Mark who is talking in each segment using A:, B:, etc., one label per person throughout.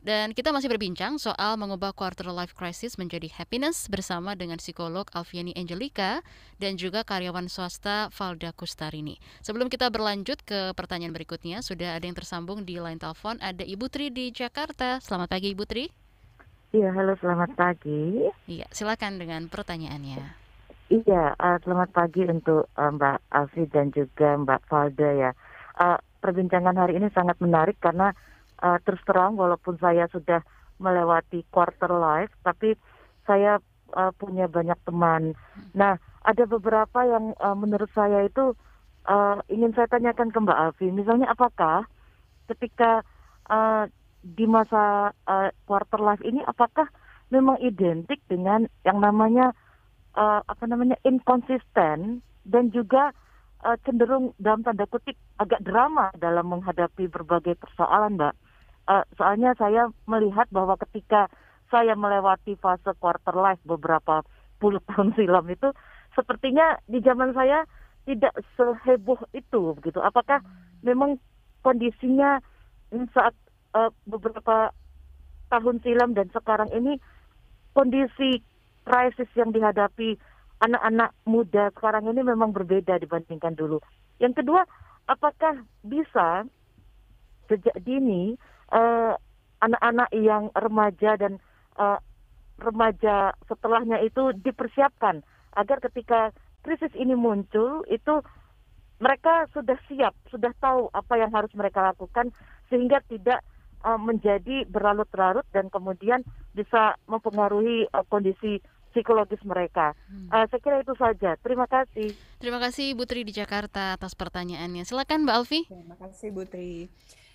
A: Dan kita masih berbincang soal mengubah quarter life crisis menjadi happiness bersama dengan psikolog Alfiani Angelica dan juga karyawan swasta Valda Kustarini. Sebelum kita berlanjut ke pertanyaan berikutnya, sudah ada yang tersambung di line telepon, ada Ibu Tri di Jakarta. Selamat pagi Ibu Tri.
B: Iya, halo selamat pagi. Iya,
A: silakan dengan pertanyaannya.
B: Iya, uh, selamat pagi untuk uh, Mbak Alfi dan juga Mbak Valda ya. Uh, perbincangan hari ini sangat menarik karena uh, terus terang walaupun saya sudah melewati quarter life tapi saya uh, punya banyak teman. Nah, ada beberapa yang uh, menurut saya itu uh, ingin saya tanyakan ke Mbak Alfi. Misalnya apakah ketika uh, di masa uh, quarter life ini apakah memang identik dengan yang namanya uh, apa namanya inkonsisten dan juga uh, cenderung dalam tanda kutip agak drama dalam menghadapi berbagai persoalan, Mbak uh, soalnya saya melihat bahwa ketika saya melewati fase quarter life beberapa puluh tahun silam itu sepertinya di zaman saya tidak seheboh itu begitu. Apakah hmm. memang kondisinya saat uh, beberapa tahun silam dan sekarang ini kondisi krisis yang dihadapi anak-anak muda sekarang ini memang berbeda dibandingkan dulu. Yang kedua, apakah bisa sejak dini Eh, anak-anak uh, yang remaja dan uh, remaja setelahnya itu dipersiapkan agar ketika krisis ini muncul itu mereka sudah siap, sudah tahu apa yang harus mereka lakukan sehingga tidak uh, menjadi berlarut-larut dan kemudian bisa mempengaruhi uh, kondisi psikologis mereka. Uh, saya kira itu saja. Terima kasih.
A: Terima kasih Butri di Jakarta atas pertanyaannya.
C: Silakan Mbak Alfi. Terima kasih Butri.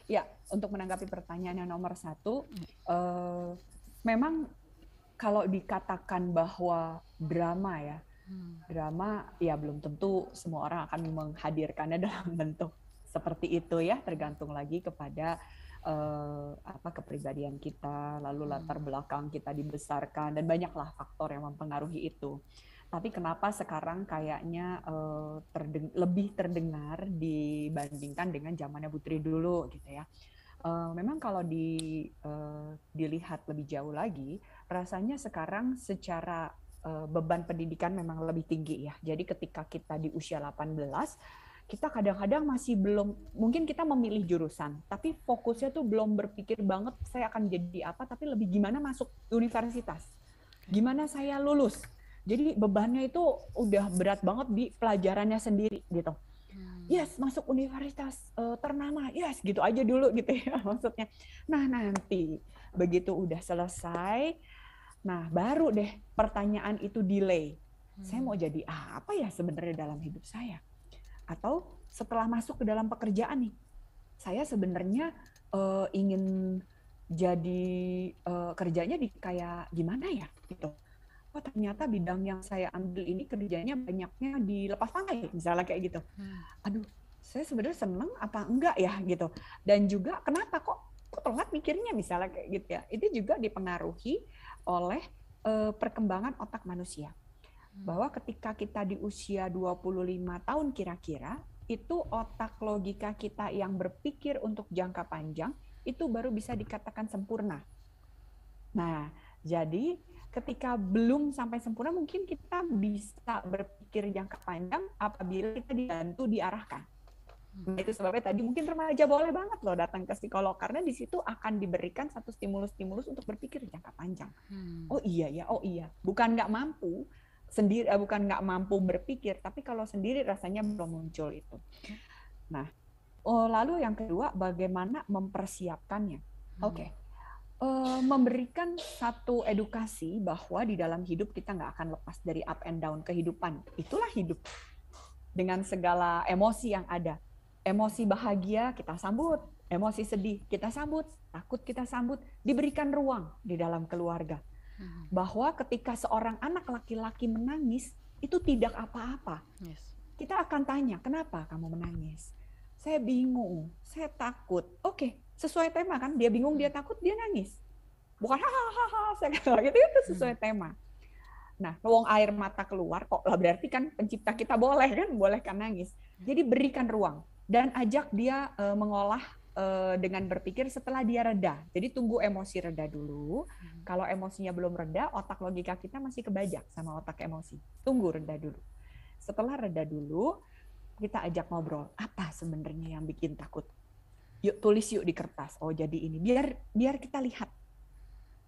C: Ya, untuk menanggapi pertanyaan yang nomor satu, uh, memang kalau dikatakan bahwa drama ya, hmm. drama ya belum tentu semua orang akan menghadirkannya dalam bentuk seperti itu ya, tergantung lagi kepada uh, apa kepribadian kita, lalu hmm. latar belakang kita dibesarkan dan banyaklah faktor yang mempengaruhi itu tapi kenapa sekarang kayaknya uh, terdeng lebih terdengar dibandingkan dengan zamannya Putri dulu gitu ya. Uh, memang kalau di uh, dilihat lebih jauh lagi, rasanya sekarang secara uh, beban pendidikan memang lebih tinggi ya. Jadi ketika kita di usia 18, kita kadang-kadang masih belum mungkin kita memilih jurusan, tapi fokusnya tuh belum berpikir banget saya akan jadi apa, tapi lebih gimana masuk universitas. Gimana saya lulus? Jadi bebannya itu udah berat banget di pelajarannya sendiri gitu. Hmm. Yes, masuk universitas uh, ternama. Yes, gitu aja dulu gitu ya maksudnya. Nah, nanti begitu udah selesai, nah baru deh pertanyaan itu delay. Saya mau hmm. jadi apa ya sebenarnya dalam hidup saya? Atau setelah masuk ke dalam pekerjaan nih, saya sebenarnya uh, ingin jadi uh, kerjanya di kayak gimana ya gitu oh ternyata bidang yang saya ambil ini kerjanya banyaknya di lepas pantai misalnya kayak gitu hmm. aduh saya sebenarnya seneng apa enggak ya gitu dan juga kenapa kok kok telat mikirnya misalnya kayak gitu ya itu juga dipengaruhi oleh uh, perkembangan otak manusia hmm. bahwa ketika kita di usia 25 tahun kira-kira itu otak logika kita yang berpikir untuk jangka panjang itu baru bisa dikatakan sempurna. Nah, jadi ketika belum sampai sempurna mungkin kita bisa berpikir jangka panjang apabila kita dibantu diarahkan. Nah, itu sebabnya tadi mungkin remaja boleh banget loh datang ke psikolog karena di situ akan diberikan satu stimulus-stimulus untuk berpikir jangka panjang. Hmm. Oh iya ya, oh iya. Bukan nggak mampu sendiri, eh, bukan nggak mampu berpikir, tapi kalau sendiri rasanya belum muncul itu. Nah, oh, lalu yang kedua bagaimana mempersiapkannya? Hmm. Oke. Okay Eh, memberikan satu edukasi bahwa di dalam hidup kita nggak akan lepas dari up and down kehidupan. Itulah hidup dengan segala emosi yang ada. Emosi bahagia kita sambut, emosi sedih kita sambut, takut kita sambut. Diberikan ruang di dalam keluarga. Hmm. Bahwa ketika seorang anak laki-laki menangis, itu tidak apa-apa. Yes. Kita akan tanya, kenapa kamu menangis? Saya bingung, saya takut. Oke, okay, sesuai tema kan dia bingung dia hmm. takut dia nangis bukan hahaha saya gitu itu sesuai hmm. tema nah ruang air mata keluar kok lah berarti kan pencipta kita boleh kan boleh kan nangis hmm. jadi berikan ruang dan ajak dia uh, mengolah uh, dengan berpikir setelah dia reda jadi tunggu emosi reda dulu kalau emosinya belum reda otak logika kita masih kebajak sama otak emosi tunggu reda dulu setelah reda dulu kita ajak ngobrol apa sebenarnya yang bikin takut yuk tulis yuk di kertas oh jadi ini biar biar kita lihat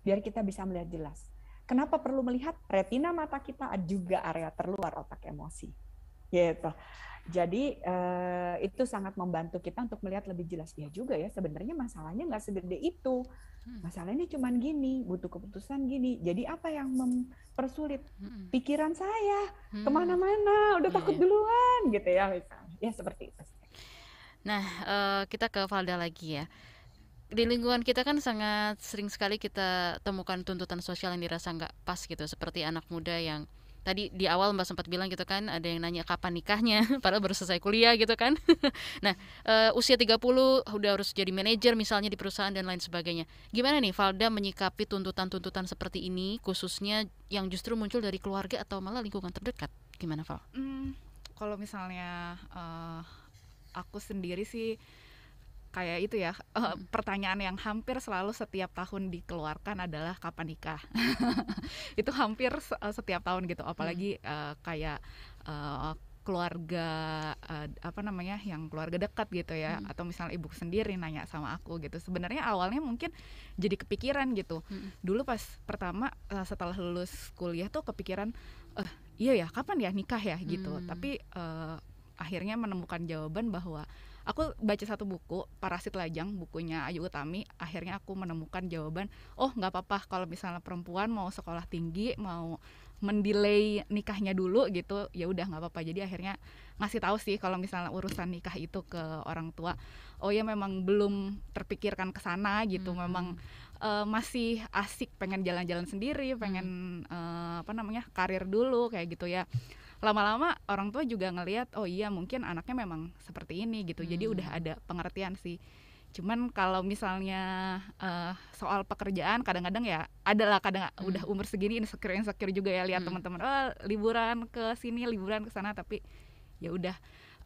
C: biar kita bisa melihat jelas kenapa perlu melihat retina mata kita juga area terluar otak emosi gitu jadi eh, itu sangat membantu kita untuk melihat lebih jelas ya juga ya sebenarnya masalahnya nggak segede itu hmm. masalahnya cuman gini butuh keputusan gini jadi apa yang mempersulit hmm. pikiran saya hmm. kemana-mana udah takut iya, iya. duluan gitu ya misalnya ya seperti itu
A: Nah, uh, kita ke Valda lagi ya. Di lingkungan kita kan sangat sering sekali kita temukan tuntutan sosial yang dirasa nggak pas gitu, seperti anak muda yang tadi di awal Mbak sempat bilang gitu kan, ada yang nanya kapan nikahnya, padahal baru selesai kuliah gitu kan. nah, uh, usia 30 udah harus jadi manajer misalnya di perusahaan dan lain sebagainya. Gimana nih Valda menyikapi tuntutan-tuntutan seperti ini, khususnya yang justru muncul dari keluarga atau malah lingkungan terdekat? Gimana Val?
D: Hmm, kalau misalnya uh aku sendiri sih kayak itu ya eh, hmm. pertanyaan yang hampir selalu setiap tahun dikeluarkan adalah kapan nikah itu hampir eh, setiap tahun gitu apalagi uh, kayak uh, keluarga uh, apa namanya yang keluarga dekat gitu ya hmm. atau misalnya ibu sendiri nanya sama aku gitu sebenarnya awalnya mungkin jadi kepikiran gitu hmm. dulu pas pertama setelah lulus kuliah tuh kepikiran uh, iya ya kapan ya nikah ya gitu hmm. tapi uh, akhirnya menemukan jawaban bahwa aku baca satu buku Parasit Lajang bukunya Ayu Utami akhirnya aku menemukan jawaban oh nggak apa-apa kalau misalnya perempuan mau sekolah tinggi mau mendelay nikahnya dulu gitu ya udah nggak apa-apa jadi akhirnya ngasih tahu sih kalau misalnya urusan nikah itu ke orang tua oh ya memang belum terpikirkan ke sana gitu hmm. memang uh, masih asik pengen jalan-jalan sendiri pengen hmm. uh, apa namanya karir dulu kayak gitu ya lama-lama orang tua juga ngelihat oh iya mungkin anaknya memang seperti ini gitu hmm. jadi udah hmm. ada pengertian sih cuman kalau misalnya uh, soal pekerjaan kadang-kadang ya ada lah kadang hmm. udah umur segini insecure insecure juga ya lihat hmm. teman-teman oh liburan ke sini liburan ke sana tapi ya udah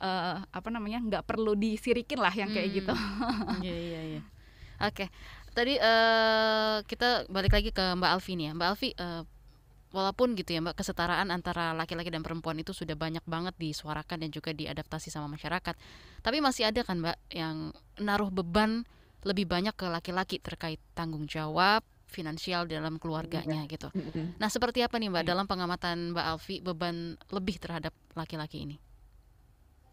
D: uh, apa namanya nggak perlu disirikin lah yang kayak gitu. hmm. gitu iya iya iya oke tadi uh,
A: kita balik lagi ke Mbak Alfi nih ya Mbak Alfi uh, walaupun gitu ya Mbak kesetaraan antara laki-laki dan perempuan itu sudah banyak banget disuarakan dan juga diadaptasi sama masyarakat. Tapi masih ada kan Mbak yang naruh beban lebih banyak ke laki-laki terkait tanggung jawab finansial dalam keluarganya iya. gitu. Nah, seperti apa nih Mbak iya. dalam pengamatan Mbak Alfi
C: beban lebih terhadap laki-laki ini?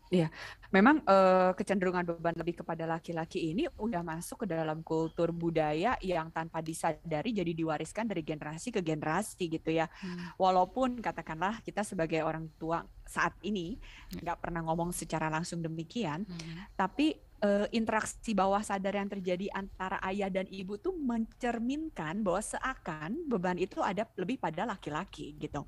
C: Iya, memang uh, kecenderungan beban lebih kepada laki-laki ini udah masuk ke dalam kultur budaya yang tanpa disadari jadi diwariskan dari generasi ke generasi gitu ya. Hmm. Walaupun katakanlah kita sebagai orang tua saat ini hmm. nggak pernah ngomong secara langsung demikian, hmm. tapi uh, interaksi bawah sadar yang terjadi antara ayah dan ibu tuh mencerminkan bahwa seakan beban itu ada lebih pada laki-laki gitu.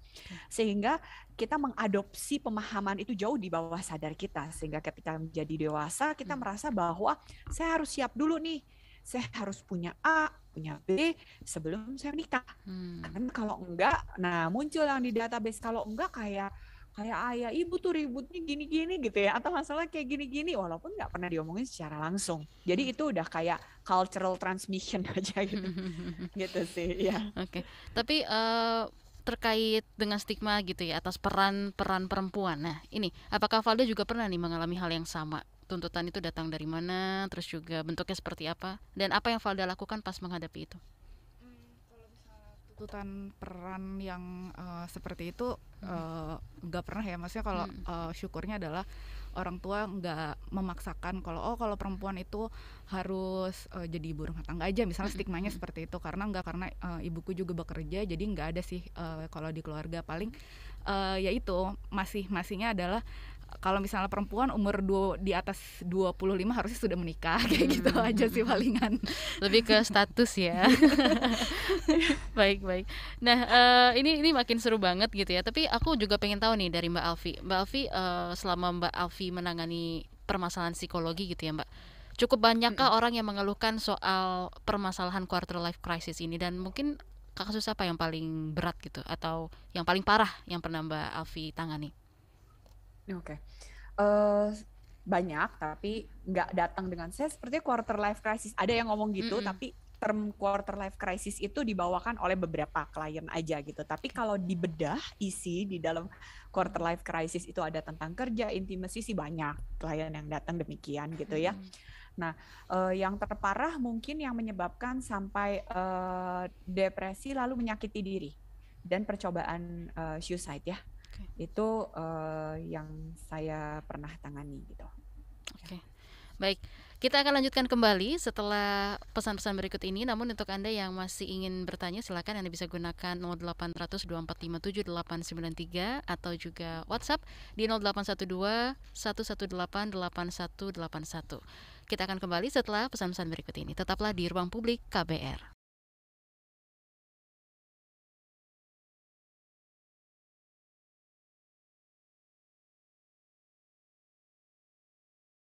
C: Sehingga kita mengadopsi pemahaman itu jauh di bawah sadar kita sehingga ketika menjadi dewasa kita hmm. merasa bahwa saya harus siap dulu nih saya harus punya A, punya B sebelum saya menikah. Hmm. Karena kalau enggak, nah muncul yang di database kalau enggak kayak kayak ayah ya ibu tuh ributnya gini-gini gitu ya atau masalah kayak gini-gini walaupun nggak pernah diomongin secara langsung jadi hmm. itu udah kayak cultural transmission aja gitu
B: gitu sih ya
C: oke okay. tapi uh, terkait dengan stigma gitu
A: ya atas peran peran perempuan nah ini apakah Valda juga pernah nih mengalami hal yang sama tuntutan itu datang dari mana terus juga bentuknya seperti apa dan apa yang Valda lakukan pas menghadapi itu
D: tuntutan peran yang uh, seperti itu eh, nggak uh, pernah ya maksudnya kalau hmm. uh, syukurnya adalah orang tua nggak memaksakan kalau oh kalau perempuan itu harus uh, jadi ibu rumah tangga aja misalnya hmm. stigmanya hmm. seperti itu karena nggak karena uh, ibuku juga bekerja jadi nggak ada sih uh, kalau di keluarga paling uh, yaitu masih masihnya adalah kalau misalnya perempuan umur dua, di atas 25 harusnya sudah menikah kayak gitu hmm. aja sih palingan. Lebih ke status ya.
A: baik baik. Nah uh, ini ini makin seru banget gitu ya. Tapi aku juga pengen tahu nih dari Mbak Alfi. Mbak Alfi uh, selama Mbak Alfi menangani permasalahan psikologi gitu ya Mbak. Cukup banyakkah hmm. orang yang mengeluhkan soal permasalahan quarter life crisis ini dan mungkin kasus apa yang paling berat gitu atau yang paling parah yang pernah
C: Mbak Alfi tangani? Oke. Okay. Uh, eh, banyak tapi nggak datang dengan saya seperti quarter life crisis. Ada yang ngomong gitu mm -hmm. tapi term quarter life crisis itu dibawakan oleh beberapa klien aja gitu. Tapi kalau dibedah isi di dalam quarter life crisis itu ada tentang kerja, intimasi sih banyak klien yang datang demikian gitu ya. Hmm. Nah, eh, yang terparah mungkin yang menyebabkan sampai eh, depresi lalu menyakiti diri dan percobaan eh, suicide ya Okay. Itu uh, yang saya pernah tangani gitu. Oke. Okay. Ya. Baik.
A: Kita akan lanjutkan kembali setelah pesan-pesan berikut ini. Namun untuk Anda yang masih ingin bertanya, silakan Anda bisa gunakan 0800 atau juga WhatsApp di 0812 1188181. Kita akan kembali setelah pesan-pesan berikut ini. Tetaplah di Ruang Publik KBR.